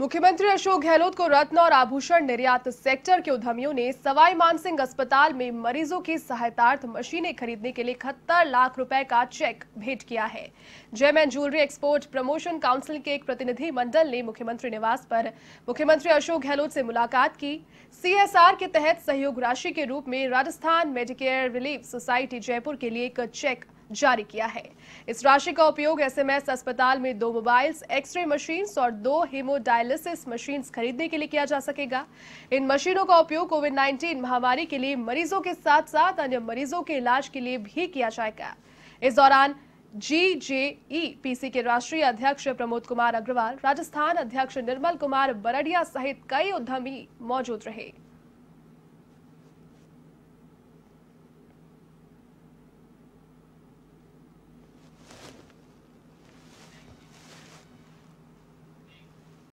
मुख्यमंत्री अशोक गहलोत को रत्न और आभूषण निर्यात सेक्टर के उद्यमियों ने सवाई मानसिंह अस्पताल में मरीजों की सहायतार्थ मशीनें खरीदने के लिए इकहत्तर लाख रुपए का चेक भेंट किया है gem and jewellery export promotion council के एक प्रतिनिधि मंडल ने मुख्यमंत्री निवास पर मुख्यमंत्री अशोक गहलोत से मुलाकात की सीएसआर के तहत सहयोग राशि के रूप में Rajasthan medicare relief society Jaipur के लिए एक चेक जारी किया है इस राशि का उपयोग एसएमएस अस्पताल में दो मोबाइल्स एक्सरे मशीन्स और दो हीमोडायलिसिस मशीन्स खरीदने के लिए किया जा सकेगा इन मशीनों का उपयोग कोविड 19 महामारी के लिए मरीजों के साथ साथ अन्य मरीजों के इलाज के लिए भी किया जाएगा इस दौरान जी के राष्ट्रीय अध्यक्ष प्रमोद कुमार अग्रवाल राजस्थान अध्यक्ष निर्मल कुमार बरडिया सहित कई उद्यमी मौजूद रहे